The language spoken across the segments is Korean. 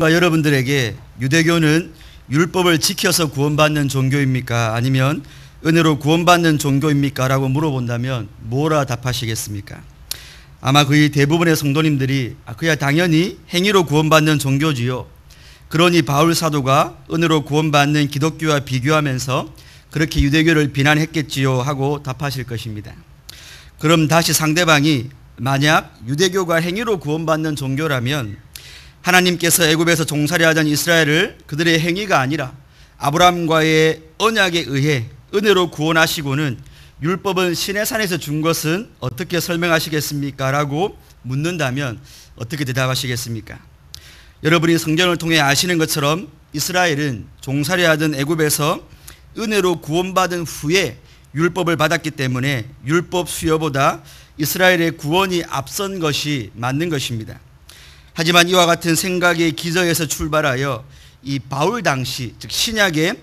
저와 여러분들에게 유대교는 율법을 지켜서 구원받는 종교입니까? 아니면 은혜로 구원받는 종교입니까? 라고 물어본다면 뭐라 답하시겠습니까? 아마 거의 대부분의 성도님들이 아, 그야 당연히 행위로 구원받는 종교지요. 그러니 바울 사도가 은혜로 구원받는 기독교와 비교하면서 그렇게 유대교를 비난했겠지요 하고 답하실 것입니다. 그럼 다시 상대방이 만약 유대교가 행위로 구원받는 종교라면 하나님께서 애굽에서 종살이 하던 이스라엘을 그들의 행위가 아니라 아브라함과의 언약에 의해 은혜로 구원하시고는 율법은 신의 산에서 준 것은 어떻게 설명하시겠습니까? 라고 묻는다면 어떻게 대답하시겠습니까? 여러분이 성경을 통해 아시는 것처럼 이스라엘은 종살이 하던 애굽에서 은혜로 구원받은 후에 율법을 받았기 때문에 율법 수여보다 이스라엘의 구원이 앞선 것이 맞는 것입니다. 하지만 이와 같은 생각의 기저에서 출발하여 이 바울 당시 즉 신약의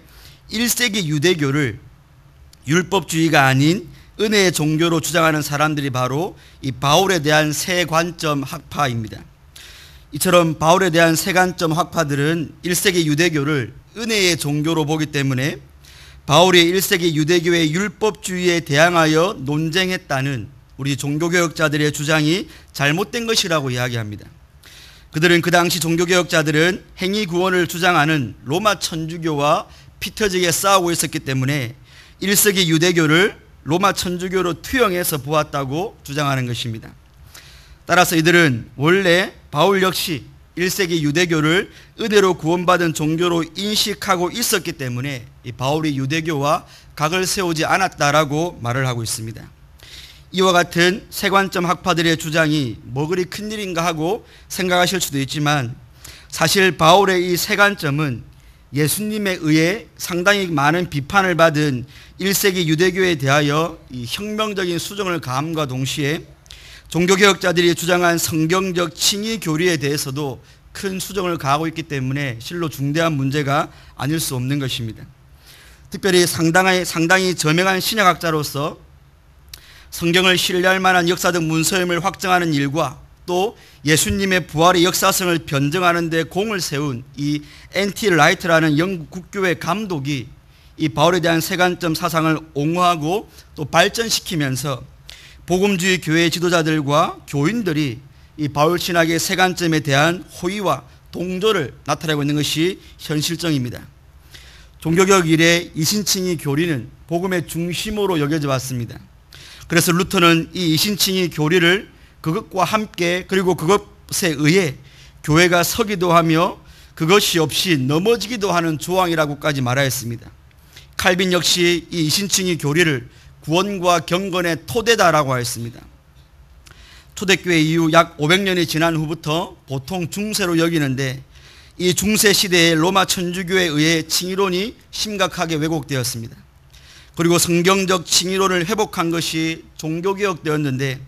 1세기 유대교를 율법주의가 아닌 은혜의 종교로 주장하는 사람들이 바로 이 바울에 대한 세 관점 학파입니다. 이처럼 바울에 대한 세 관점 학파들은 1세기 유대교를 은혜의 종교로 보기 때문에 바울이 1세기 유대교의 율법주의에 대항하여 논쟁했다는 우리 종교교역자들의 주장이 잘못된 것이라고 이야기합니다. 그들은 그 당시 종교개혁자들은 행위 구원을 주장하는 로마 천주교와 피터지게 싸우고 있었기 때문에 1세기 유대교를 로마 천주교로 투영해서 보았다고 주장하는 것입니다. 따라서 이들은 원래 바울 역시 1세기 유대교를 은혜로 구원받은 종교로 인식하고 있었기 때문에 바울이 유대교와 각을 세우지 않았다라고 말을 하고 있습니다. 이와 같은 세관점 학파들의 주장이 뭐 그리 큰일인가 하고 생각하실 수도 있지만 사실 바울의 이 세관점은 예수님에 의해 상당히 많은 비판을 받은 1세기 유대교에 대하여 이 혁명적인 수정을 가함과 동시에 종교개혁자들이 주장한 성경적 칭의 교리에 대해서도 큰 수정을 가하고 있기 때문에 실로 중대한 문제가 아닐 수 없는 것입니다. 특별히 상당히, 상당히 저명한 신약학자로서 성경을 신뢰할 만한 역사적 문서임을 확정하는 일과 또 예수님의 부활의 역사성을 변증하는 데 공을 세운 이 엔티 라이트라는 영국 국교회 감독이 이 바울에 대한 세관점 사상을 옹호하고 또 발전시키면서 복음주의 교회 지도자들과 교인들이 이 바울 신학의 세관점에 대한 호의와 동조를 나타내고 있는 것이 현실적입니다. 종교개혁 이래 이신칭이 교리는 복음의 중심으로 여겨져 왔습니다. 그래서 루터는 이 이신칭의 교리를 그것과 함께 그리고 그것에 의해 교회가 서기도 하며 그것이 없이 넘어지기도 하는 조항이라고까지 말하였습니다. 칼빈 역시 이 이신칭의 교리를 구원과 경건의 토대다라고 하였습니다. 초대교회 이후 약 500년이 지난 후부터 보통 중세로 여기는데 이 중세 시대의 로마 천주교에 의해 칭의론이 심각하게 왜곡되었습니다. 그리고 성경적 칭의론을 회복한 것이 종교개혁되었는데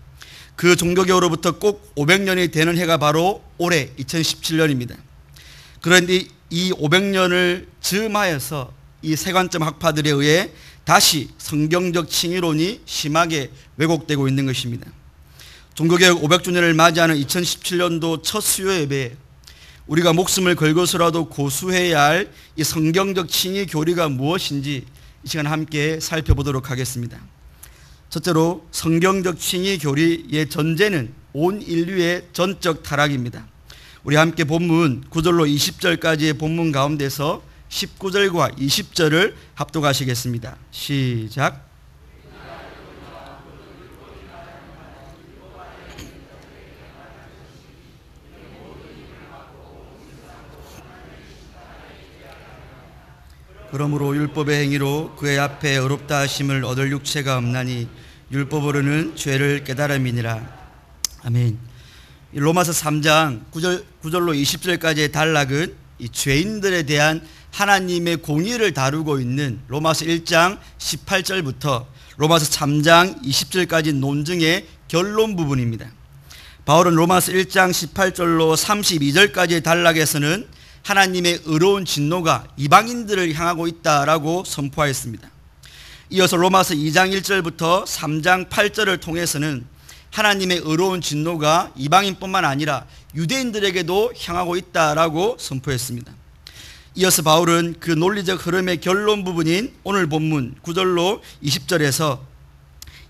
그 종교개혁으로부터 꼭 500년이 되는 해가 바로 올해 2017년입니다. 그런데 이 500년을 즈음하서이 세관점 학파들에 의해 다시 성경적 칭의론이 심하게 왜곡되고 있는 것입니다. 종교개혁 500주년을 맞이하는 2017년도 첫 수요 예배에 우리가 목숨을 걸고서라도 고수해야 할 이 성경적 칭의 교리가 무엇인지 이 시간 함께 살펴보도록 하겠습니다. 첫째로 성경적 칭의 교리의 전제는 온 인류의 전적 타락입니다. 우리 함께 본문 9절로 20절까지의 본문 가운데서 19절과 20절을 합독하시겠습니다. 시작. 그러므로 율법의 행위로 그의 앞에 어렵다 하심을 얻을 육체가 없나니 율법으로는 죄를 깨달음이니라. 아멘. 로마서 3장 9절, 9절로 20절까지의 단락은 죄인들에 대한 하나님의 공의를 다루고 있는 로마서 1장 18절부터 로마서 3장 20절까지 논증의 결론 부분입니다. 바울은 로마서 1장 18절로 32절까지의 단락에서는 하나님의 의로운 진노가 이방인들을 향하고 있다라고 선포하였습니다. 이어서 로마서 2장 1절부터 3장 8절을 통해서는 하나님의 의로운 진노가 이방인뿐만 아니라 유대인들에게도 향하고 있다라고 선포했습니다. 이어서 바울은 그 논리적 흐름의 결론 부분인 오늘 본문 9절로 20절에서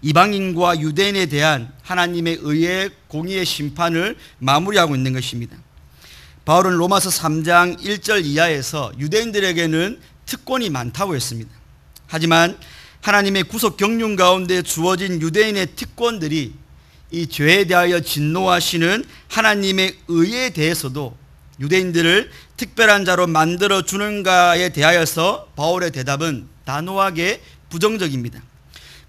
이방인과 유대인에 대한 하나님의 의의 공의의 심판을 마무리하고 있는 것입니다. 바울은 로마서 3장 1절 이하에서 유대인들에게는 특권이 많다고 했습니다. 하지만 하나님의 구속 경륜 가운데 주어진 유대인의 특권들이 이 죄에 대하여 진노하시는 하나님의 의에 대해서도 유대인들을 특별한 자로 만들어 주는가에 대하여서 바울의 대답은 단호하게 부정적입니다.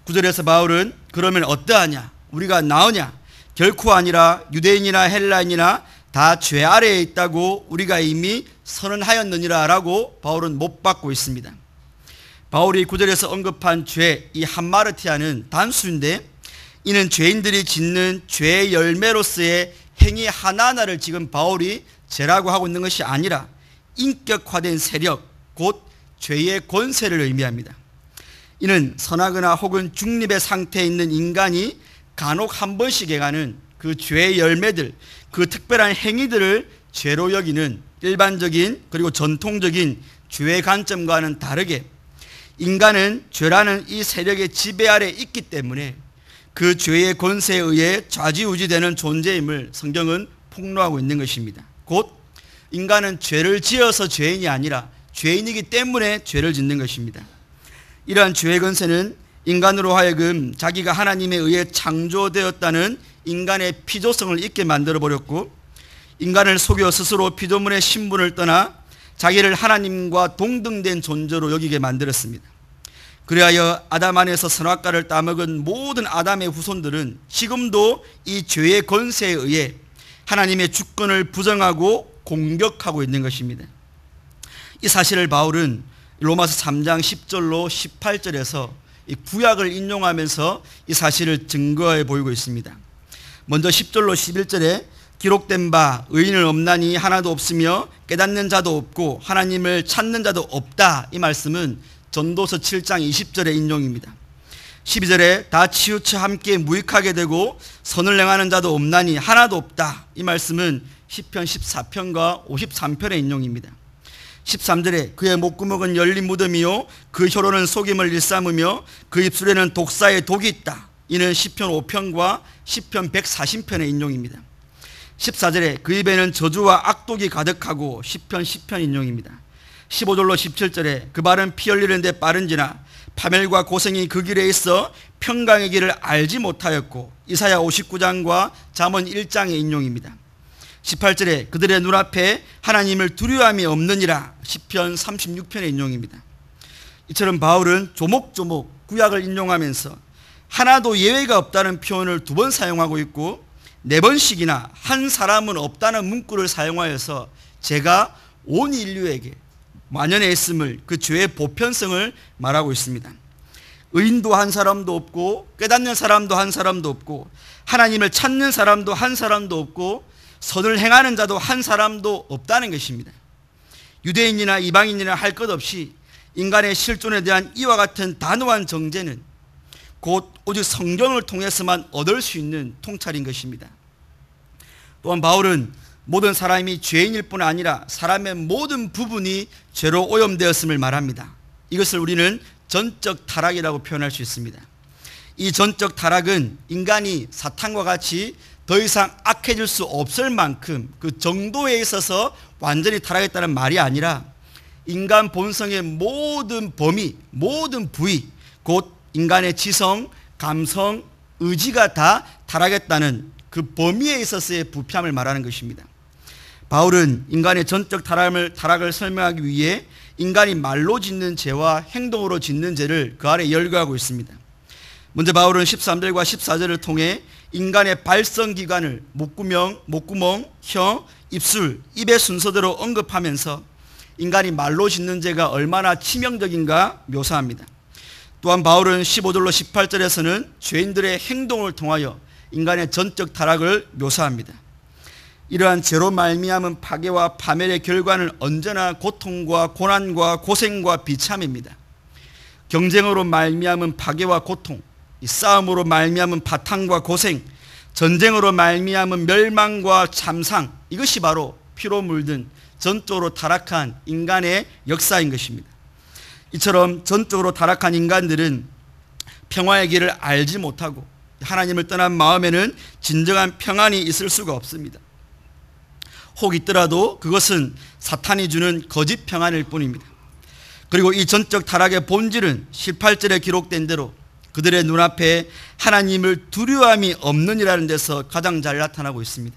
구절에서 바울은 그러면 어떠하냐? 우리가 나으냐? 결코 아니라 유대인이나 헬라인이나 다죄 아래에 있다고 우리가 이미 선언하였느니라라고 바울은 못 받고 있습니다. 바울이 구절에서 언급한 죄, 이 한마르티아는 단수인데 이는 죄인들이 짓는 죄의 열매로서의 행위 하나하나를 지금 바울이 죄라고 하고 있는 것이 아니라 인격화된 세력, 곧 죄의 권세를 의미합니다. 이는 선하거나 혹은 중립의 상태에 있는 인간이 간혹 한 번씩 행하는 그 죄의 열매들, 그 특별한 행위들을 죄로 여기는 일반적인 그리고 전통적인 죄의 관점과는 다르게 인간은 죄라는 이 세력의 지배 아래 있기 때문에 그 죄의 권세에 의해 좌지우지되는 존재임을 성경은 폭로하고 있는 것입니다. 곧 인간은 죄를 지어서 죄인이 아니라 죄인이기 때문에 죄를 짓는 것입니다. 이러한 죄의 권세는 인간으로 하여금 자기가 하나님에 의해 창조되었다는 인간의 피조성을 잊게 만들어 버렸고 인간을 속여 스스로 피조물의 신분을 떠나 자기를 하나님과 동등된 존재로 여기게 만들었습니다. 그리하여 아담 안에서 선악과를 따먹은 모든 아담의 후손들은 지금도 이 죄의 권세에 의해 하나님의 주권을 부정하고 공격하고 있는 것입니다. 이 사실을 바울은 로마서 3장 10절로 18절에서 구약을 인용하면서 이 사실을 증거해 보이고 있습니다. 먼저 10절로 11절에 기록된 바 의인을 없나니 하나도 없으며 깨닫는 자도 없고 하나님을 찾는 자도 없다 이 말씀은 전도서 7장 20절의 인용입니다. 12절에 다 치우쳐 함께 무익하게 되고 선을 행하는 자도 없나니 하나도 없다 이 말씀은 10편 14편과 53편의 인용입니다. 13절에 그의 목구멍은 열린 무덤이요 그 혀로는 속임을 일삼으며 그 입술에는 독사의 독이 있다 이는 1 0편 5편과 시편 140편의 인용입니다. 14절에 그 입에는 저주와 악독이 가득하고 시편 10편 인용입니다. 15절로 17절에 그 발은 피 흘리는데 빠른지나 파멸과 고생이 그 길에 있어 평강의 길을 알지 못하였고 이사야 59장과 잠언 1장의 인용입니다. 18절에 그들의 눈앞에 하나님을 두려움이 없느니라 시편 36편의 인용입니다. 이처럼 바울은 조목조목 구약을 인용하면서 하나도 예외가 없다는 표현을 두 번 사용하고 있고 네 번씩이나 한 사람은 없다는 문구를 사용하여서 제가 온 인류에게 만연해 있음을 그 죄의 보편성을 말하고 있습니다. 의인도 한 사람도 없고 깨닫는 사람도 한 사람도 없고 하나님을 찾는 사람도 한 사람도 없고 선을 행하는 자도 한 사람도 없다는 것입니다. 유대인이나 이방인이나 할 것 없이 인간의 실존에 대한 이와 같은 단호한 정제는 곧 오직 성경을 통해서만 얻을 수 있는 통찰인 것입니다. 또한 바울은 모든 사람이 죄인일 뿐 아니라 사람의 모든 부분이 죄로 오염되었음을 말합니다. 이것을 우리는 전적 타락이라고 표현할 수 있습니다. 이 전적 타락은 인간이 사탄과 같이 더 이상 악해질 수 없을 만큼 그 정도에 있어서 완전히 타락했다는 말이 아니라 인간 본성의 모든 범위, 모든 부위, 곧 인간의 지성, 감성, 의지가 다 타락했다는 그 범위에 있어서의 부패함을 말하는 것입니다. 바울은 인간의 전적 타락을, 타락을 설명하기 위해 인간이 말로 짓는 죄와 행동으로 짓는 죄를 그 아래 열거하고 있습니다. 먼저 바울은 13절과 14절을 통해 인간의 발성기관을 목구멍, 목구멍, 혀, 입술, 입의 순서대로 언급하면서 인간이 말로 짓는 죄가 얼마나 치명적인가 묘사합니다. 또한 바울은 15절로 18절에서는 죄인들의 행동을 통하여 인간의 전적 타락을 묘사합니다. 이러한 죄로 말미암은 파괴와 파멸의 결과는 언제나 고통과 고난과 고생과 비참입니다. 경쟁으로 말미암은 파괴와 고통, 싸움으로 말미암은 바탕과 고생, 전쟁으로 말미암은 멸망과 참상 이것이 바로 피로 물든 전적으로 타락한 인간의 역사인 것입니다. 이처럼 전적으로 타락한 인간들은 평화의 길을 알지 못하고 하나님을 떠난 마음에는 진정한 평안이 있을 수가 없습니다. 혹 있더라도 그것은 사탄이 주는 거짓 평안일 뿐입니다. 그리고 이 전적 타락의 본질은 18절에 기록된 대로 그들의 눈앞에 하나님을 두려움이 없는이라는 데서 가장 잘 나타나고 있습니다.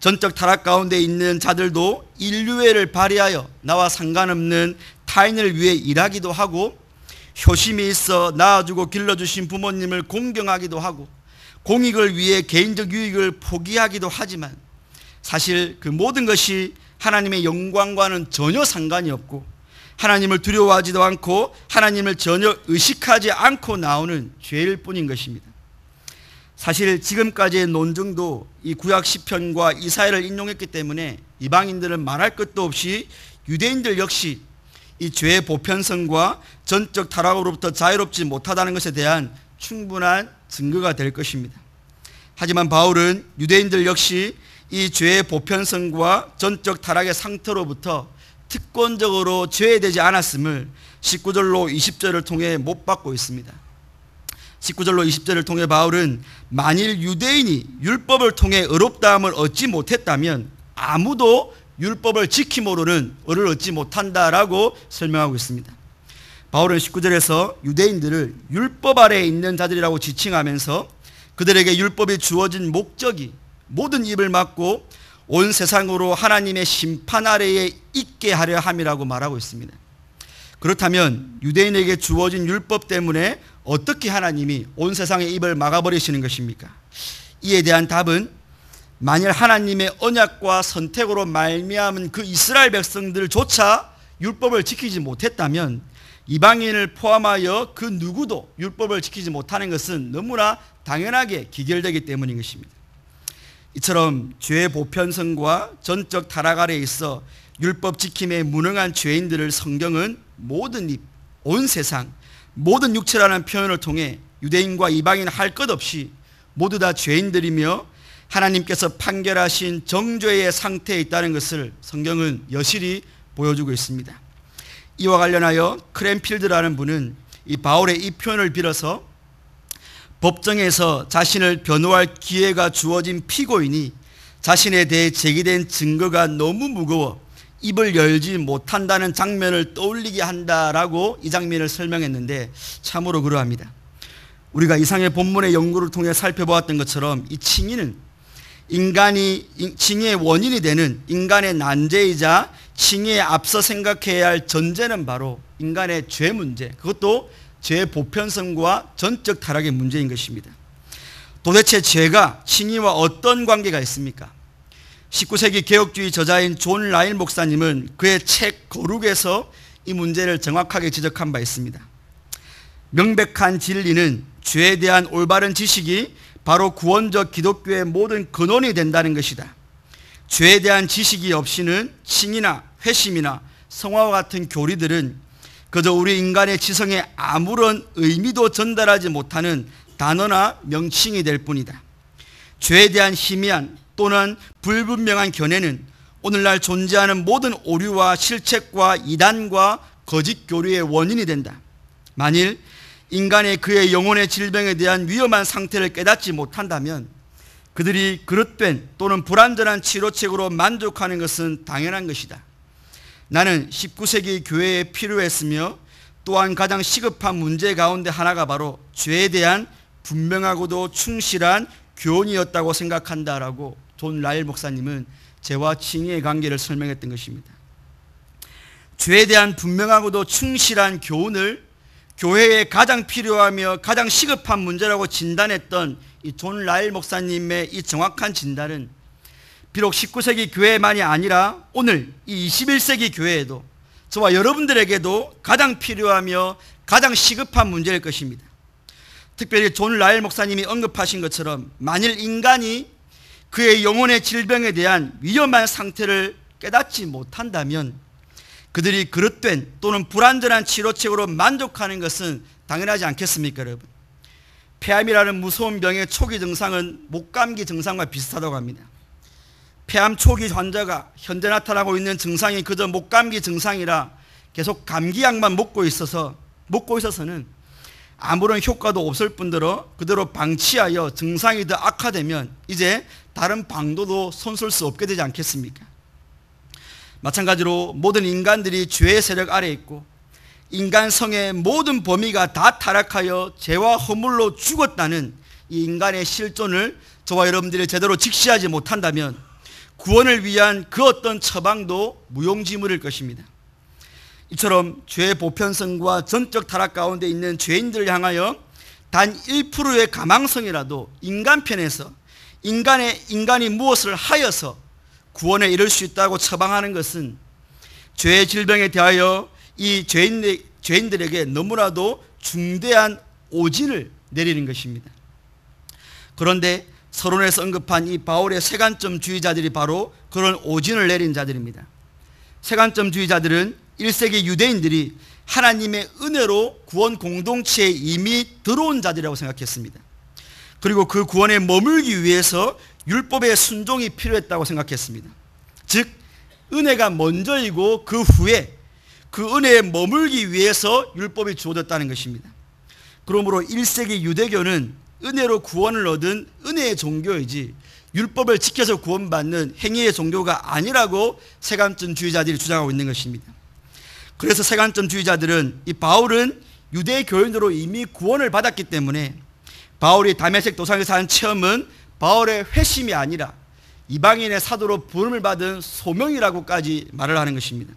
전적 타락 가운데 있는 자들도 인류애를 발휘하여 나와 상관없는 타인을 위해 일하기도 하고 효심이 있어 낳아주고 길러주신 부모님을 공경하기도 하고 공익을 위해 개인적 유익을 포기하기도 하지만 사실 그 모든 것이 하나님의 영광과는 전혀 상관이 없고 하나님을 두려워하지도 않고 하나님을 전혀 의식하지 않고 나오는 죄일 뿐인 것입니다. 사실 지금까지의 논증도 이 구약 시편과 이사야를 인용했기 때문에 이방인들은 말할 것도 없이 유대인들 역시 이 죄의 보편성과 전적 타락으로부터 자유롭지 못하다는 것에 대한 충분한 증거가 될 것입니다. 하지만 바울은 유대인들 역시 이 죄의 보편성과 전적 타락의 상태로부터 특권적으로 제되지 않았음을 19절로 20절을 통해 못 받고 있습니다. 19절로 20절을 통해 바울은 만일 유대인이 율법을 통해 의롭다함을 얻지 못했다면 아무도 율법을 지킴으로는 을를 얻지 못한다라고 설명하고 있습니다. 바울은 19절에서 유대인들을 율법 아래에 있는 자들이라고 지칭하면서 그들에게 율법이 주어진 목적이 모든 입을 막고 온 세상으로 하나님의 심판 아래에 있게 하려 함이라고 말하고 있습니다. 그렇다면 유대인에게 주어진 율법 때문에 어떻게 하나님이 온 세상의 입을 막아버리시는 것입니까? 이에 대한 답은 만일 하나님의 언약과 선택으로 말미암은 그 이스라엘 백성들조차 율법을 지키지 못했다면 이방인을 포함하여 그 누구도 율법을 지키지 못하는 것은 너무나 당연하게 기결되기 때문인 것입니다. 이처럼 죄의 보편성과 전적 타락 아래 있어 율법 지킴에 무능한 죄인들을 성경은 모든 입, 온 세상, 모든 육체라는 표현을 통해 유대인과 이방인 할 것 없이 모두 다 죄인들이며 하나님께서 판결하신 정죄의 상태에 있다는 것을 성경은 여실히 보여주고 있습니다. 이와 관련하여 크랜필드라는 분은 이 바울의 이 표현을 빌어서 법정에서 자신을 변호할 기회가 주어진 피고인이 자신에 대해 제기된 증거가 너무 무거워 입을 열지 못한다는 장면을 떠올리게 한다라고 이 장면을 설명했는데 참으로 그러합니다. 우리가 이상의 본문의 연구를 통해 살펴보았던 것처럼 이 칭의는 인간이 징의 원인이 되는 인간의 난제이자 징에 앞서 생각해야 할 전제는 바로 인간의 죄 문제 그것도 죄의 보편성과 전적 타락의 문제인 것입니다 도대체 죄가 칭의와 어떤 관계가 있습니까? 19세기 개혁주의 저자인 존 라일 목사님은 그의 책 거룩에서 이 문제를 정확하게 지적한 바 있습니다 명백한 진리는 죄에 대한 올바른 지식이 바로 구원적 기독교의 모든 근원이 된다는 것이다. 죄에 대한 지식이 없이는 칭이나 회심이나 성화와 같은 교리들은 그저 우리 인간의 지성에 아무런 의미도 전달하지 못하는 단어나 명칭이 될 뿐이다. 죄에 대한 희미한 또는 불분명한 견해는 오늘날 존재하는 모든 오류와 실책과 이단과 거짓 교류의 원인이 된다. 만일 인간의 그의 영혼의 질병에 대한 위험한 상태를 깨닫지 못한다면 그들이 그릇된 또는 불완전한 치료책으로 만족하는 것은 당연한 것이다. 나는 19세기 교회에 필요했으며 또한 가장 시급한 문제 가운데 하나가 바로 죄에 대한 분명하고도 충실한 교훈이었다고 생각한다라고 존 라일 목사님은 죄와 칭의의 관계를 설명했던 것입니다. 죄에 대한 분명하고도 충실한 교훈을 교회에 가장 필요하며 가장 시급한 문제라고 진단했던 이 존 라일 목사님의 이 정확한 진단은 비록 19세기 교회만이 아니라 오늘 이 21세기 교회에도 저와 여러분들에게도 가장 필요하며 가장 시급한 문제일 것입니다. 특별히 존 라일 목사님이 언급하신 것처럼 만일 인간이 그의 영혼의 질병에 대한 위험한 상태를 깨닫지 못한다면 그들이 그릇된 또는 불완전한 치료책으로 만족하는 것은 당연하지 않겠습니까, 여러분? 폐암이라는 무서운 병의 초기 증상은 목감기 증상과 비슷하다고 합니다. 폐암 초기 환자가 현재 나타나고 있는 증상이 그저 목감기 증상이라 계속 감기약만 먹고 있어서 먹고 있어서는 아무런 효과도 없을 뿐더러 그대로 방치하여 증상이 더 악화되면 이제 다른 방도도 손쓸 수 없게 되지 않겠습니까? 마찬가지로 모든 인간들이 죄의 세력 아래 있고 인간성의 모든 범위가 다 타락하여 죄와 허물로 죽었다는 이 인간의 실존을 저와 여러분들이 제대로 직시하지 못한다면 구원을 위한 그 어떤 처방도 무용지물일 것입니다. 이처럼 죄의 보편성과 전적 타락 가운데 있는 죄인들을 향하여 단 1%의 가망성이라도 인간 편에서 인간의 인간이 무엇을 하여서 구원에 이를 수 있다고 처방하는 것은 죄의 질병에 대하여 이 죄인, 죄인들에게 너무나도 중대한 오진을 내리는 것입니다. 그런데 서론에서 언급한 이 바울의 세간점 주의자들이 바로 그런 오진을 내린 자들입니다. 세간점 주의자들은 1세기 유대인들이 하나님의 은혜로 구원 공동체에 이미 들어온 자들이라고 생각했습니다. 그리고 그 구원에 머물기 위해서 율법의 순종이 필요했다고 생각했습니다. 즉 은혜가 먼저이고 그 후에 그 은혜에 머물기 위해서 율법이 주어졌다는 것입니다. 그러므로 1세기 유대교는 은혜로 구원을 얻은 은혜의 종교이지 율법을 지켜서 구원받는 행위의 종교가 아니라고 세간점주의자들이 주장하고 있는 것입니다. 그래서 세간점주의자들은 이 바울은 유대 교인으로 이미 구원을 받았기 때문에 바울이 담에색 도상에서 한 체험은 바울의 회심이 아니라 이방인의 사도로 부름을 받은 소명이라고까지 말을 하는 것입니다.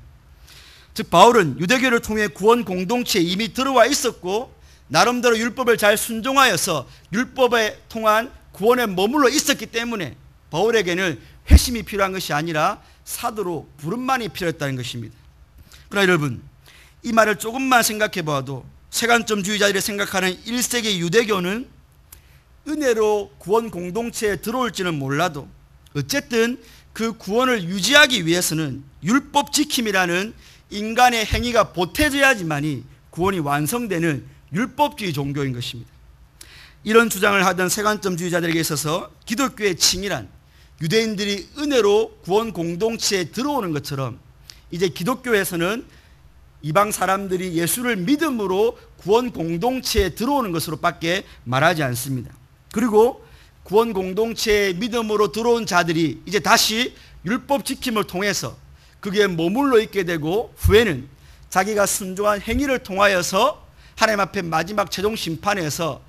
즉 바울은 유대교를 통해 구원 공동체에 이미 들어와 있었고 나름대로 율법을 잘 순종하여서 율법에 통한 구원에 머물러 있었기 때문에 바울에게는 회심이 필요한 것이 아니라 사도로 부름만이 필요했다는 것입니다. 그러나 여러분 이 말을 조금만 생각해 봐도 세간점주의자들이 생각하는 1세기 유대교는 은혜로 구원 공동체에 들어올지는 몰라도 어쨌든 그 구원을 유지하기 위해서는 율법 지킴이라는 인간의 행위가 보태져야지만이 구원이 완성되는 율법주의 종교인 것입니다. 이런 주장을 하던 세관점주의자들에게 있어서 기독교의 칭이란 유대인들이 은혜로 구원 공동체에 들어오는 것처럼 이제 기독교에서는 이방 사람들이 예수를 믿음으로 구원 공동체에 들어오는 것으로밖에 말하지 않습니다. 그리고 구원 공동체의 믿음으로 들어온 자들이 이제 다시 율법 지킴을 통해서 그게 머물러 있게 되고 후에는 자기가 순종한 행위를 통하여서 하나님 앞에 마지막 최종 심판에서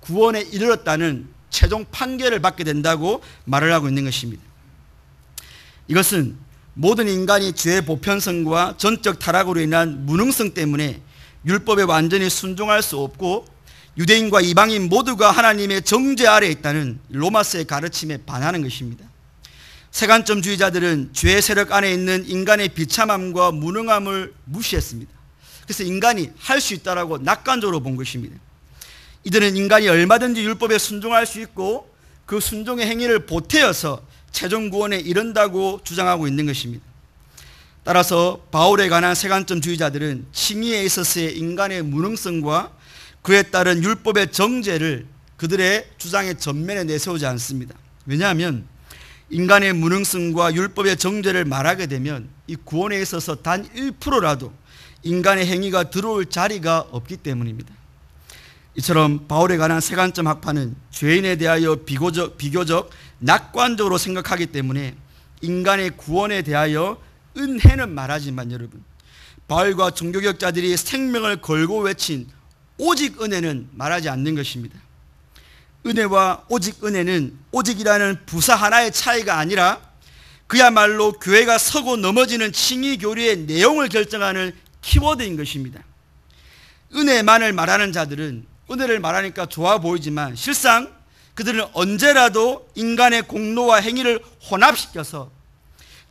구원에 이르렀다는 최종 판결을 받게 된다고 말을 하고 있는 것입니다. 이것은 모든 인간이 죄의 보편성과 전적 타락으로 인한 무능성 때문에 율법에 완전히 순종할 수 없고 유대인과 이방인 모두가 하나님의 정죄 아래 있다는 로마스의 가르침에 반하는 것입니다. 세간점주의자들은 죄 세력 안에 있는 인간의 비참함과 무능함을 무시했습니다. 그래서 인간이 할 수 있다라고 낙관적으로 본 것입니다. 이들은 인간이 얼마든지 율법에 순종할 수 있고 그 순종의 행위를 보태어서 최종 구원에 이른다고 주장하고 있는 것입니다. 따라서 바울에 관한 세간점주의자들은 칭의에 있어서의 인간의 무능성과 그에 따른 율법의 정제를 그들의 주장의 전면에 내세우지 않습니다. 왜냐하면 인간의 무능성과 율법의 정죄를 말하게 되면 이 구원에 있어서 단 1%라도 인간의 행위가 들어올 자리가 없기 때문입니다. 이처럼 바울에 관한 세관점 학파는 죄인에 대하여 비교적, 비교적 낙관적으로 생각하기 때문에 인간의 구원에 대하여 은혜는 말하지만 여러분 바울과 종교개자들이 생명을 걸고 외친 오직 은혜는 말하지 않는 것입니다. 은혜와 오직 은혜는 오직이라는 부사 하나의 차이가 아니라 그야말로 교회가 서고 넘어지는 칭의 교리의 내용을 결정하는 키워드인 것입니다. 은혜만을 말하는 자들은 은혜를 말하니까 좋아 보이지만 실상 그들은 언제라도 인간의 공로와 행위를 혼합시켜서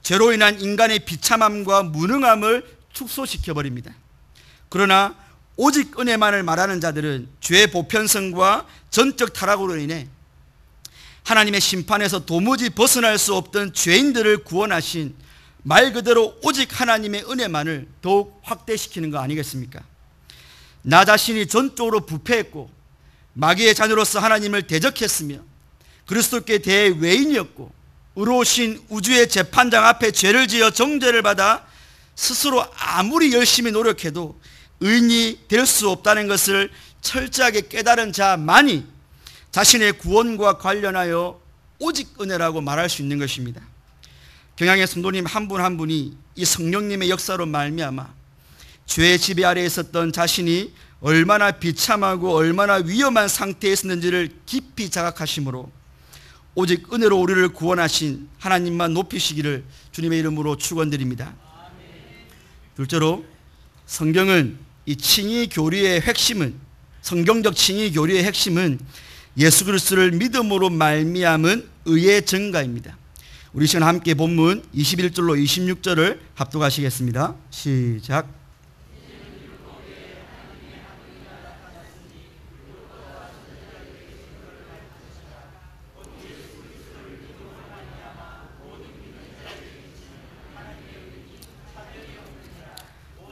죄로 인한 인간의 비참함과 무능함을 축소시켜 버립니다. 그러나 오직 은혜만을 말하는 자들은 죄의 보편성과 전적 타락으로 인해 하나님의 심판에서 도무지 벗어날 수 없던 죄인들을 구원하신 말 그대로 오직 하나님의 은혜만을 더욱 확대시키는 거 아니겠습니까? 나 자신이 전적으로 부패했고 마귀의 자녀로서 하나님을 대적했으며 그리스도께 대해 외인이었고 의로우신 우주의 재판장 앞에 죄를 지어 정죄를 받아 스스로 아무리 열심히 노력해도 의인이 될 수 없다는 것을 철저하게 깨달은 자만이 자신의 구원과 관련하여 오직 은혜라고 말할 수 있는 것입니다. 경향의 성도님 한 분 한 분이 이 성령님의 역사로 말미암아 죄의 지배 아래 있었던 자신이 얼마나 비참하고 얼마나 위험한 상태에 있었는지를 깊이 자각하심으로 오직 은혜로 우리를 구원하신 하나님만 높이시기를 주님의 이름으로 축원드립니다. 둘째로 성경은 이 칭의 교리의 핵심은 성경적 칭의 교리의 핵심은 예수 그리스도를 믿음으로 말미암은 의의 증가입니다. 우리 시간 함께 본문 21절로 26절을 합독하시겠습니다. 시작.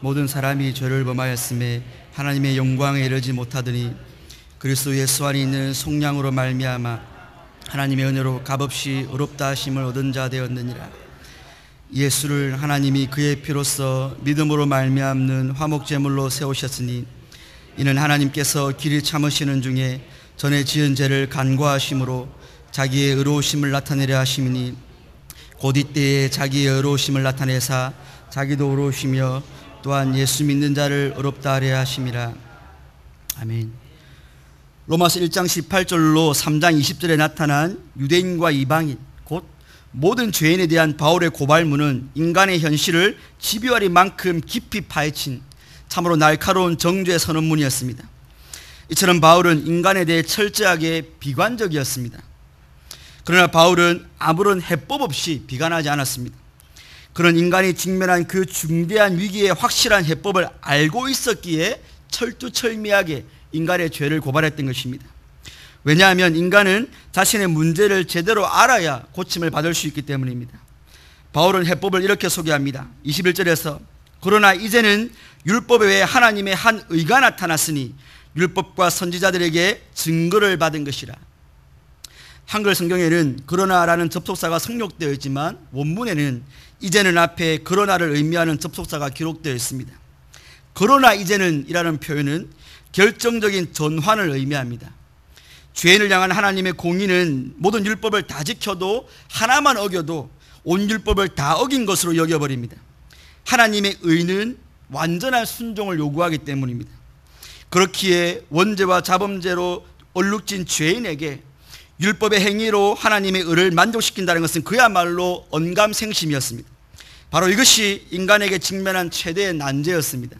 모든 사람이 죄를 범하였음에 하나님의 영광에 이르지 못하더니 그리스도 예수 안에 있는 속량으로 말미암아 하나님의 은혜로 값없이 의롭다 하심을 얻은 자 되었느니라 예수를 하나님이 그의 피로써 믿음으로 말미암는 화목제물로 세우셨으니 이는 하나님께서 길이 참으시는 중에 전에 지은 죄를 간과하심으로 자기의 의로우심을 나타내려 하심이니 곧 이때에 자기의 의로우심을 나타내사 자기도 의로우시며 또한 예수 믿는 자를 어렵다 하려 하심이라. 아멘. 로마서 1장 18절로 3장 20절에 나타난 유대인과 이방인 곧 모든 죄인에 대한 바울의 고발문은 인간의 현실을 집요하리만큼 깊이 파헤친 참으로 날카로운 정죄 선언문이었습니다. 이처럼 바울은 인간에 대해 철저하게 비관적이었습니다. 그러나 바울은 아무런 해법 없이 비관하지 않았습니다. 그런 인간이 직면한 그 중대한 위기에 확실한 해법을 알고 있었기에 철두철미하게 인간의 죄를 고발했던 것입니다. 왜냐하면 인간은 자신의 문제를 제대로 알아야 고침을 받을 수 있기 때문입니다. 바울은 해법을 이렇게 소개합니다. 21절에서 그러나 이제는 율법에 의해 하나님의 한 의가 나타났으니 율법과 선지자들에게 증거를 받은 것이라. 한글 성경에는 그러나라는 접속사가 성립되어 있지만 원문에는 이제는 앞에 그러나를 의미하는 접속사가 기록되어 있습니다. 그러나 이제는이라는 표현은 결정적인 전환을 의미합니다. 죄인을 향한 하나님의 공의는 모든 율법을 다 지켜도 하나만 어겨도 온 율법을 다 어긴 것으로 여겨버립니다. 하나님의 의는 완전한 순종을 요구하기 때문입니다. 그렇기에 원죄와 자범죄로 얼룩진 죄인에게 율법의 행위로 하나님의 의를 만족시킨다는 것은 그야말로 언감생심이었습니다. 바로 이것이 인간에게 직면한 최대의 난제였습니다.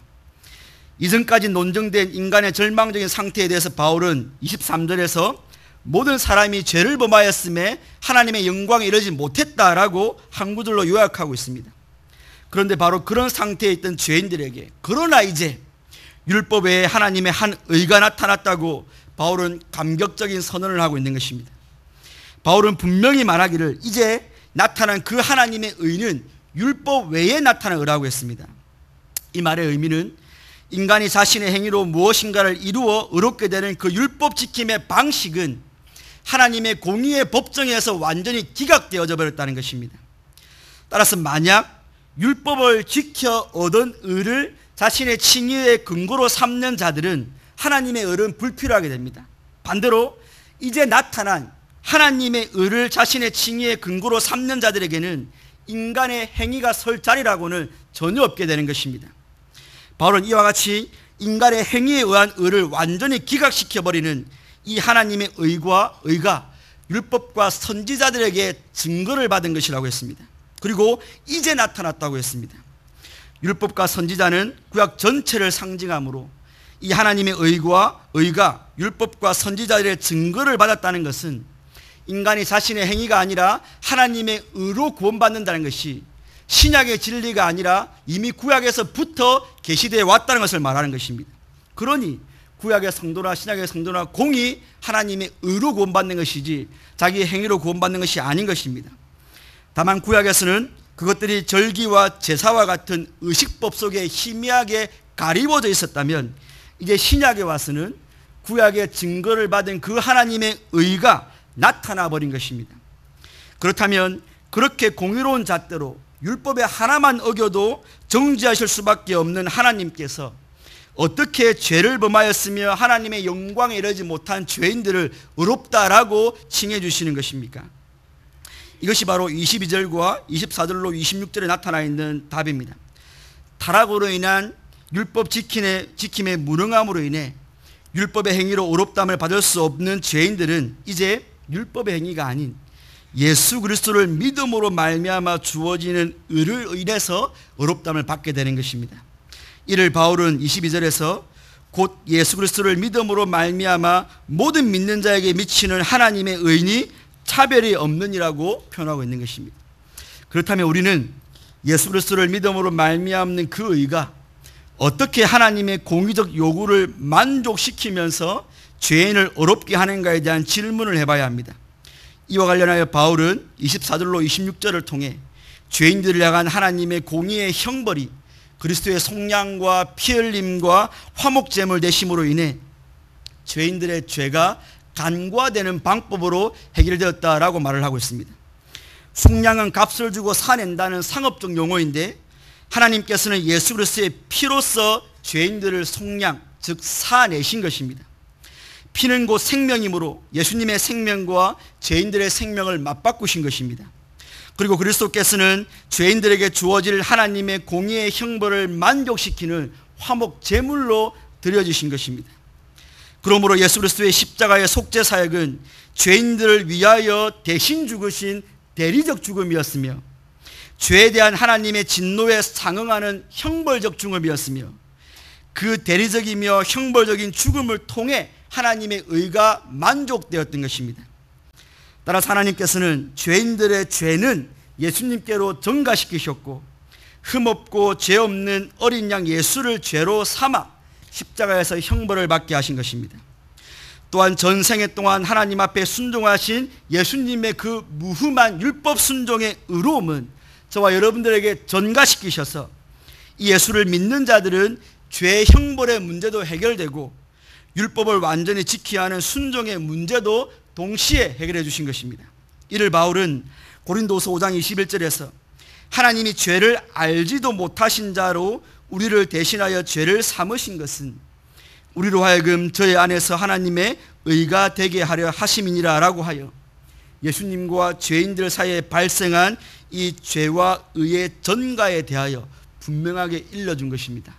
이전까지 논증된 인간의 절망적인 상태에 대해서 바울은 23절에서 모든 사람이 죄를 범하였음에 하나님의 영광에 이르지 못했다라고 한 구절로 요약하고 있습니다. 그런데 바로 그런 상태에 있던 죄인들에게 그러나 이제 율법 에 하나님의 한 의가 나타났다고 바울은 감격적인 선언을 하고 있는 것입니다. 바울은 분명히 말하기를 이제 나타난 그 하나님의 의는 율법 외에 나타난 의라고 했습니다. 이 말의 의미는 인간이 자신의 행위로 무엇인가를 이루어 의롭게 되는 그 율법 지킴의 방식은 하나님의 공의의 법정에서 완전히 기각되어져 버렸다는 것입니다. 따라서 만약 율법을 지켜 얻은 의를 자신의 칭의의 근거로 삼는 자들은 하나님의 을은 불필요하게 됩니다. 반대로 이제 나타난 하나님의 을을 자신의 칭의의 근거로 삼는 자들에게는 인간의 행위가 설 자리라고는 전혀 없게 되는 것입니다. 바울은 이와 같이 인간의 행위에 의한 의를 완전히 기각시켜버리는 이 하나님의 의과 의가 율법과 선지자들에게 증거를 받은 것이라고 했습니다. 그리고 이제 나타났다고 했습니다. 율법과 선지자는 구약 전체를 상징하므로 이 하나님의 의과 의가 율법과 선지자들의 증거를 받았다는 것은 인간이 자신의 행위가 아니라 하나님의 의로 구원받는다는 것이 신약의 진리가 아니라 이미 구약에서부터 계시되어 왔다는 것을 말하는 것입니다. 그러니 구약의 성도나 신약의 성도나 공이 하나님의 의로 구원받는 것이지 자기의 행위로 구원받는 것이 아닌 것입니다. 다만 구약에서는 그것들이 절기와 제사와 같은 의식법 속에 희미하게 가리워져 있었다면 이제 신약에 와서는 구약의 증거를 받은 그 하나님의 의가 나타나 버린 것입니다. 그렇다면 그렇게 공의로운 잣대로 율법의 하나만 어겨도 정지하실 수밖에 없는 하나님께서 어떻게 죄를 범하였으며 하나님의 영광에 이르지 못한 죄인들을 의롭다라고 칭해 주시는 것입니까? 이것이 바로 22절과 24절로 26절에 나타나 있는 답입니다. 타락으로 인한 율법 지킴의 지킴에 무능함으로 인해 율법의 행위로 오롭담을 받을 수 없는 죄인들은 이제 율법의 행위가 아닌 예수 그리스도를 믿음으로 말미암아 주어지는 의를 인해서 의롭담을 받게 되는 것입니다. 이를 바울은 22절에서 곧 예수 그리스도를 믿음으로 말미암아 모든 믿는 자에게 미치는 하나님의 의인이 차별이 없느니라고 표현하고 있는 것입니다. 그렇다면 우리는 예수 그리스도를 믿음으로 말미암는 그 의가 어떻게 하나님의 공의적 요구를 만족시키면서 죄인을 어렵게 하는가에 대한 질문을 해봐야 합니다. 이와 관련하여 바울은 24절로 26절을 통해 죄인들을 향한 하나님의 공의의 형벌이 그리스도의 속량과 피 흘림과 화목제물 되심으로 인해 죄인들의 죄가 간과되는 방법으로 해결되었다라고 말을 하고 있습니다. 속량은 값을 주고 사낸다는 상업적 용어인데 하나님께서는 예수 그리스도의 피로써 죄인들을 속량 즉 사내신 것입니다. 피는 곧 생명이므로 예수님의 생명과 죄인들의 생명을 맞바꾸신 것입니다. 그리고 그리스도께서는 죄인들에게 주어질 하나님의 공의의 형벌을 만족시키는 화목 제물로 드려지신 것입니다. 그러므로 예수 그리스도의 십자가의 속죄 사역은 죄인들을 위하여 대신 죽으신 대리적 죽음이었으며 죄에 대한 하나님의 진노에 상응하는 형벌적 중음이었으며 그 대리적이며 형벌적인 죽음을 통해 하나님의 의가 만족되었던 것입니다. 따라서 하나님께서는 죄인들의 죄는 예수님께로 전가시키셨고 흠없고 죄 없는 어린 양 예수를 죄로 삼아 십자가에서 형벌을 받게 하신 것입니다. 또한 전생에 동안 하나님 앞에 순종하신 예수님의 그 무흠한 율법 순종의 의로움은 저와 여러분들에게 전가시키셔서 예수를 믿는 자들은 죄 형벌의 문제도 해결되고 율법을 완전히 지켜야 하는 순종의 문제도 동시에 해결해 주신 것입니다. 이를 바울은 고린도서 5장 21절에서 하나님이 죄를 알지도 못하신 자로 우리를 대신하여 죄를 삼으신 것은 우리로 하여금 저의 안에서 하나님의 의가 되게 하려 하심이니라라고 하여 예수님과 죄인들 사이에 발생한 이 죄와 의의 전가에 대하여 분명하게 일러준 것입니다.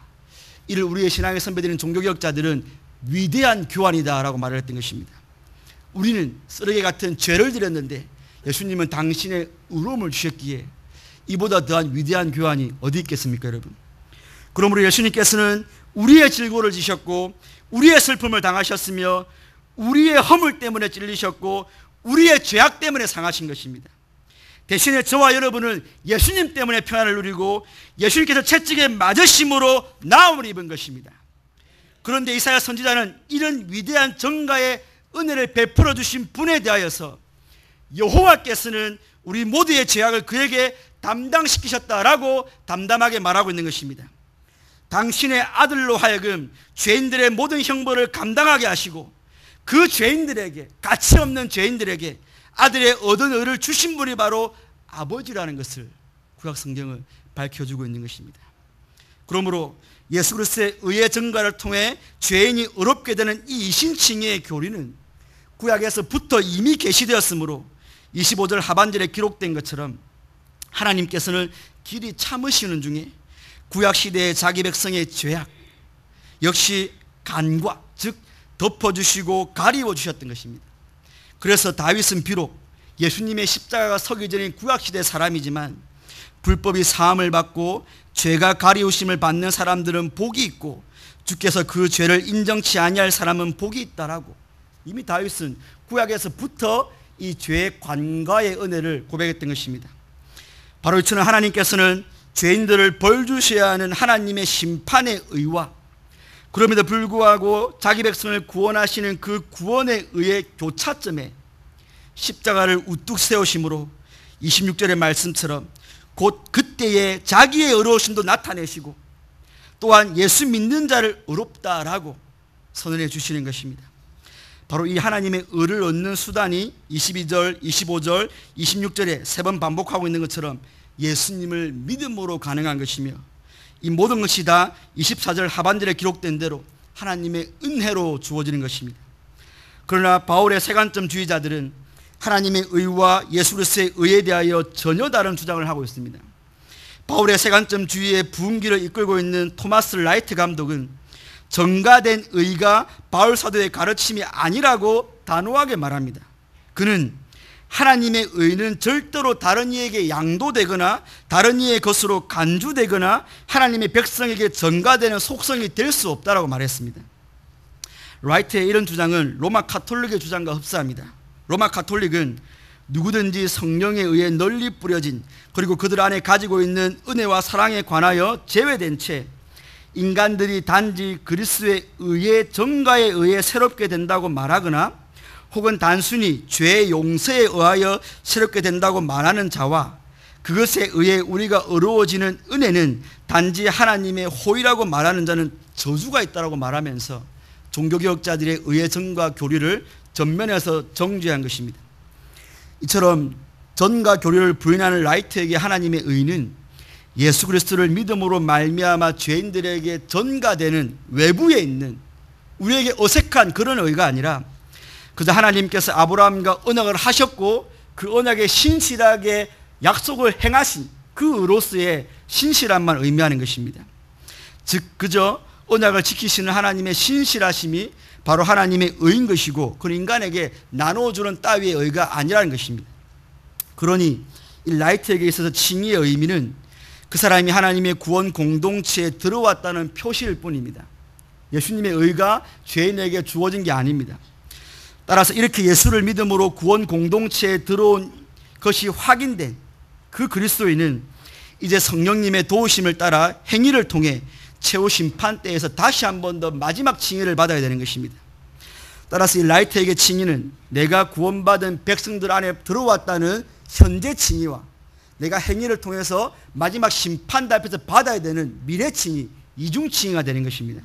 이를 우리의 신앙에 선배되는 종교개혁자들은 위대한 교환이다라고 말을 했던 것입니다. 우리는 쓰레기 같은 죄를 드렸는데 예수님은 당신의 의로움을 주셨기에 이보다 더한 위대한 교환이 어디 있겠습니까, 여러분? 그러므로 예수님께서는 우리의 질고를 지셨고 우리의 슬픔을 당하셨으며 우리의 허물 때문에 찔리셨고 우리의 죄악 때문에 상하신 것입니다. 대신에 저와 여러분은 예수님 때문에 평안을 누리고 예수님께서 채찍에 맞으심으로 나음을 입은 것입니다. 그런데 이사야 선지자는 이런 위대한 정가의 은혜를 베풀어 주신 분에 대하여서 여호와께서는 우리 모두의 죄악을 그에게 담당시키셨다라고 담담하게 말하고 있는 것입니다. 당신의 아들로 하여금 죄인들의 모든 형벌을 감당하게 하시고 그 죄인들에게 가치 없는 죄인들에게 아들의 얻은 의를 주신 분이 바로 아버지라는 것을 구약 성경은 밝혀주고 있는 것입니다. 그러므로 예수 그리스도의 의의 증가를 통해 죄인이 의롭게 되는 이 이신칭의 교리는 구약에서부터 이미 계시되었으므로 25절 하반절에 기록된 것처럼 하나님께서는 길이 참으시는 중에 구약 시대의 자기 백성의 죄악 역시 간과 즉 덮어주시고 가리워 주셨던 것입니다. 그래서 다윗은 비록 예수님의 십자가가 서기 전인 구약시대 사람이지만 불법이 사함을 받고 죄가 가리우심을 받는 사람들은 복이 있고 주께서 그 죄를 인정치 아니할 사람은 복이 있다라고 이미 다윗은 구약에서부터 이 죄의 관과의 은혜를 고백했던 것입니다. 바로 이처럼 하나님께서는 죄인들을 벌 주셔야 하는 하나님의 심판의 의와 그럼에도 불구하고 자기 백성을 구원하시는 그 구원에 의해 교차점에 십자가를 우뚝 세우심으로 26절의 말씀처럼 곧 그때에 자기의 의로우심도 나타내시고 또한 예수 믿는 자를 의롭다라고 선언해 주시는 것입니다. 바로 이 하나님의 의를 얻는 수단이 22절, 25절, 26절에 세 번 반복하고 있는 것처럼 예수님을 믿음으로 가능한 것이며 이 모든 것이 다 24절 하반절에 기록된 대로 하나님의 은혜로 주어지는 것입니다. 그러나 바울의 세간점 주의자들은 하나님의 의와 예수 리스의 의에 대하여 전혀 다른 주장을 하고 있습니다. 바울의 세간점 주의의 부흥기를 이끌고 있는 토마스 라이트 감독은 정가된 의가 바울 사도의 가르침이 아니라고 단호하게 말합니다. 그는 하나님의 의는 절대로 다른 이에게 양도되거나 다른 이의 것으로 간주되거나 하나님의 백성에게 전가되는 속성이 될 수 없다라고 말했습니다. 라이트의 이런 주장은 로마 카톨릭의 주장과 흡사합니다. 로마 카톨릭은 누구든지 성령에 의해 널리 뿌려진 그리고 그들 안에 가지고 있는 은혜와 사랑에 관하여 제외된 채 인간들이 단지 그리스도에 의 정가에 의해 새롭게 된다고 말하거나 혹은 단순히 죄 용서에 의하여 새롭게 된다고 말하는 자와 그것에 의해 우리가 어려워지는 은혜는 단지 하나님의 호의라고 말하는 자는 저주가 있다라고 말하면서 종교개혁자들의 의해전과 교리를 전면에서 정죄한 것입니다. 이처럼 전과 교리를 부인하는 라이트에게 하나님의 의는 예수 그리스도를 믿음으로 말미암아 죄인들에게 전가되는 외부에 있는 우리에게 어색한 그런 의가 아니라 그저 하나님께서 아브라함과 언약을 하셨고 그 언약에 신실하게 약속을 행하신 그 의로서의 신실함만 의미하는 것입니다. 즉 그저 언약을 지키시는 하나님의 신실하심이 바로 하나님의 의인 것이고 그 인간에게 나눠주는 따위의 의가 아니라는 것입니다. 그러니 이 라이트에게 있어서 칭의의 의미는 그 사람이 하나님의 구원 공동체에 들어왔다는 표시일 뿐입니다. 예수님의 의가 죄인에게 주어진 게 아닙니다. 따라서 이렇게 예수를 믿음으로 구원 공동체에 들어온 것이 확인된 그 그리스도인은 이제 성령님의 도우심을 따라 행위를 통해 최후 심판 대에서 다시 한 번 더 마지막 칭의를 받아야 되는 것입니다. 따라서 이 라이트에게 칭의는 내가 구원받은 백성들 안에 들어왔다는 현재 칭의와 내가 행위를 통해서 마지막 심판대 앞에서 받아야 되는 미래 칭의, 이중 칭의가 되는 것입니다.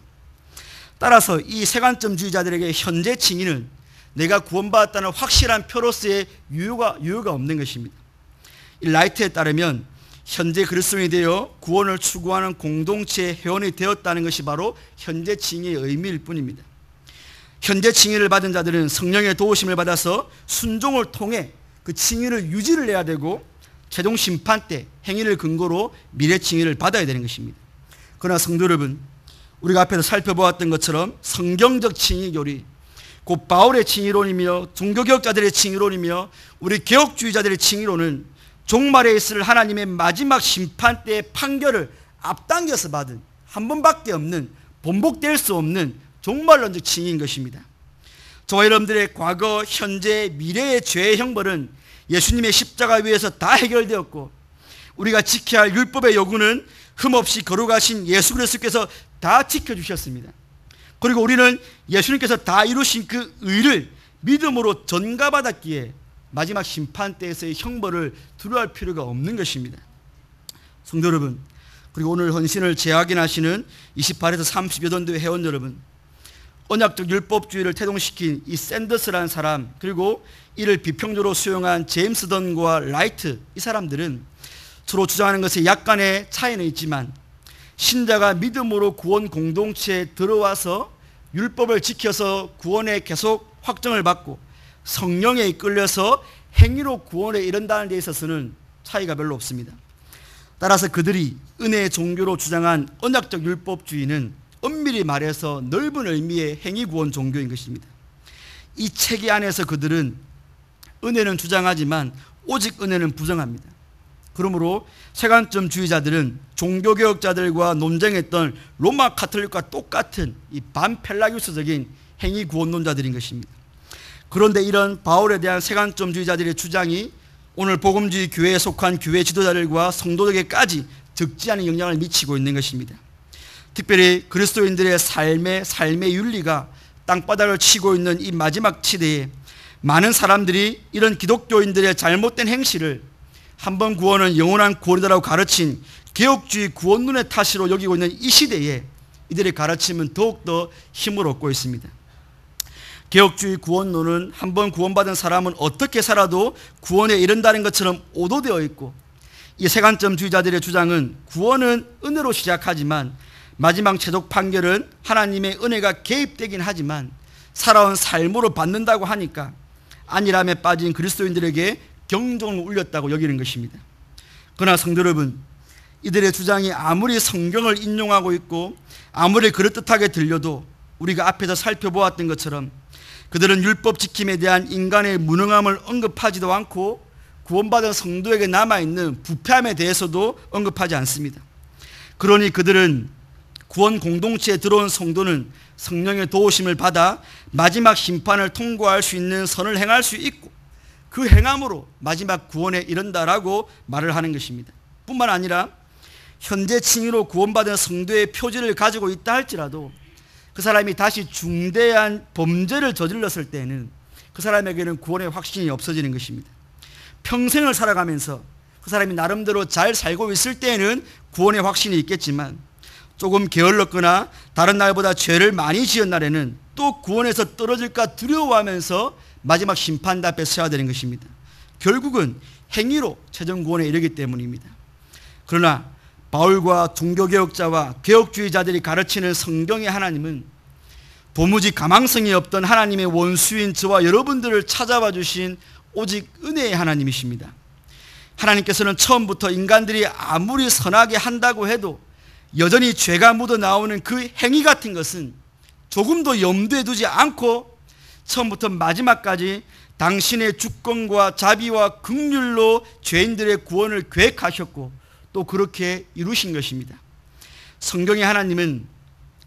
따라서 이 세관점주의자들에게 현재 칭의는 내가 구원받았다는 확실한 표로서의 유효가, 유효가 없는 것입니다. 이 라이트에 따르면 현재 그리스도인이 되어 구원을 추구하는 공동체의 회원이 되었다는 것이 바로 현재 칭의의 미일 뿐입니다. 현재 칭의를 받은 자들은 성령의 도우심을 받아서 순종을 통해 그 칭의를 유지를 해야 되고 최종 심판 때 행위를 근거로 미래 칭의를 받아야 되는 것입니다. 그러나 성도 여러분, 우리가 앞에서 살펴보았던 것처럼 성경적 칭의 교리, 곧 바울의 칭의론이며 종교개혁자들의 칭의론이며 우리 개혁주의자들의 칭의론은 종말에 있을 하나님의 마지막 심판 때의 판결을 앞당겨서 받은 한 번밖에 없는 번복될 수 없는 종말론적 칭의인 것입니다. 저와 여러분들의 과거, 현재, 미래의 죄의 형벌은 예수님의 십자가 위에서 다 해결되었고 우리가 지켜야 할 율법의 요구는 흠없이 걸어가신 예수 그리스께서다 지켜주셨습니다. 그리고 우리는 예수님께서 다 이루신 그 의를 믿음으로 전가받았기에 마지막 심판 때에서의 형벌을 두려워할 필요가 없는 것입니다. 성도 여러분, 그리고 오늘 헌신을 재확인하시는 28에서 38연도의 회원 여러분, 언약적 율법주의를 태동시킨 이 샌더스라는 사람, 그리고 이를 비평적로 수용한 제임스 던과 라이트 이 사람들은 서로 주장하는 것에 약간의 차이는 있지만 신자가 믿음으로 구원 공동체에 들어와서 율법을 지켜서 구원에 계속 확정을 받고 성령에 이끌려서 행위로 구원에 이른다는 데 있어서는 차이가 별로 없습니다. 따라서 그들이 은혜의 종교로 주장한 언약적 율법주의는 엄밀히 말해서 넓은 의미의 행위 구원 종교인 것입니다. 이 체계 안에서 그들은 은혜는 주장하지만 오직 은혜는 부정합니다. 그러므로 세관점 주의자들은 종교개혁자들과 논쟁했던 로마 카톨릭과 똑같은 이 반펠라교스적인 행위 구원론자들인 것입니다. 그런데 이런 바울에 대한 세간점 주의자들의 주장이 오늘 복음주의 교회에 속한 교회 지도자들과 성도들에게까지 적지 않은 영향을 미치고 있는 것입니다. 특별히 그리스도인들의 삶의 삶의 윤리가 땅바닥을 치고 있는 이 마지막 시대에 많은 사람들이 이런 기독교인들의 잘못된 행실을 한번 구원은 영원한 구원이다라고 가르친 개혁주의 구원론의 탓으로 여기고 있는 이 시대에 이들의 가르침은 더욱더 힘을 얻고 있습니다. 개혁주의 구원론은 한 번 구원받은 사람은 어떻게 살아도 구원에 이른다는 것처럼 오도되어 있고 이 세간점주의자들의 주장은 구원은 은혜로 시작하지만 마지막 최종 판결은 하나님의 은혜가 개입되긴 하지만 살아온 삶으로 받는다고 하니까 안일함에 빠진 그리스도인들에게 경종을 울렸다고 여기는 것입니다. 그러나 성도 여러분, 이들의 주장이 아무리 성경을 인용하고 있고 아무리 그럴듯하게 들려도 우리가 앞에서 살펴보았던 것처럼 그들은 율법 지킴에 대한 인간의 무능함을 언급하지도 않고 구원받은 성도에게 남아있는 부패함에 대해서도 언급하지 않습니다. 그러니 그들은 구원 공동체에 들어온 성도는 성령의 도우심을 받아 마지막 심판을 통과할 수 있는 선을 행할 수 있고 그 행함으로 마지막 구원에 이른다라고 말을 하는 것입니다. 뿐만 아니라 현재 칭의로 구원받은 성도의 표지를 가지고 있다 할지라도 그 사람이 다시 중대한 범죄를 저질렀을 때는 그 사람에게는 구원의 확신이 없어지는 것입니다. 평생을 살아가면서 그 사람이 나름대로 잘 살고 있을 때에는 구원의 확신이 있겠지만 조금 게을렀거나 다른 날보다 죄를 많이 지은 날에는 또 구원에서 떨어질까 두려워하면서 마지막 심판대 앞에 서야 되는 것입니다. 결국은 행위로 최종 구원에 이르기 때문입니다. 그러나 바울과 종교개혁자와 개혁주의자들이 가르치는 성경의 하나님은 도무지 가망성이 없던 하나님의 원수인 저와 여러분들을 찾아와 주신 오직 은혜의 하나님이십니다. 하나님께서는 처음부터 인간들이 아무리 선하게 한다고 해도 여전히 죄가 묻어 나오는 그 행위 같은 것은 조금도 염두에 두지 않고 처음부터 마지막까지 당신의 주권과 자비와 극률로 죄인들의 구원을 계획하셨고 또 그렇게 이루신 것입니다. 성경의 하나님은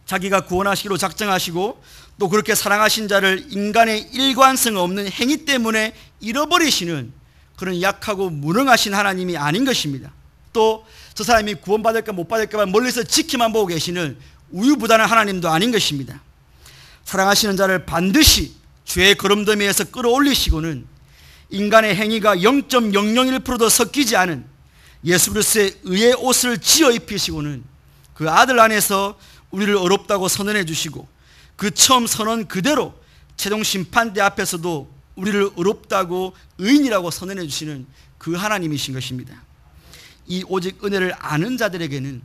자기가 구원하시기로 작정하시고 또 그렇게 사랑하신 자를 인간의 일관성 없는 행위 때문에 잃어버리시는 그런 약하고 무능하신 하나님이 아닌 것입니다. 또 저 사람이 구원받을까 못 받을까 멀리서 지키만 보고 계시는 우유부단한 하나님도 아닌 것입니다. 사랑하시는 자를 반드시 죄의 걸음더미에서 끌어올리시고는 인간의 행위가 0.001%도 섞이지 않은 예수 그리스도의 의의 옷을 지어 입히시고는 그 아들 안에서 우리를 어렵다고 선언해 주시고 그 처음 선언 그대로 최종 심판대 앞에서도 우리를 어렵다고 의인이라고 선언해 주시는 그 하나님이신 것입니다. 이 오직 은혜를 아는 자들에게는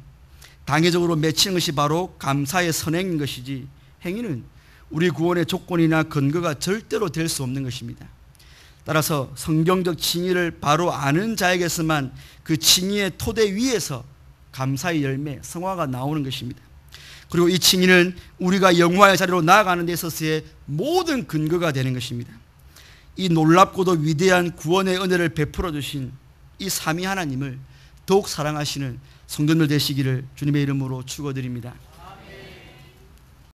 당해적으로 맺히는 것이 바로 감사의 선행인 것이지 행위는 우리 구원의 조건이나 근거가 절대로 될 수 없는 것입니다. 따라서 성경적 칭의를 바로 아는 자에게서만 그 칭의의 토대 위에서 감사의 열매, 성화가 나오는 것입니다. 그리고 이 칭의는 우리가 영화의 자리로 나아가는 데 있어서의 모든 근거가 되는 것입니다. 이 놀랍고도 위대한 구원의 은혜를 베풀어 주신 이 삼위 하나님을 더욱 사랑하시는 성도들 되시기를 주님의 이름으로 축원드립니다.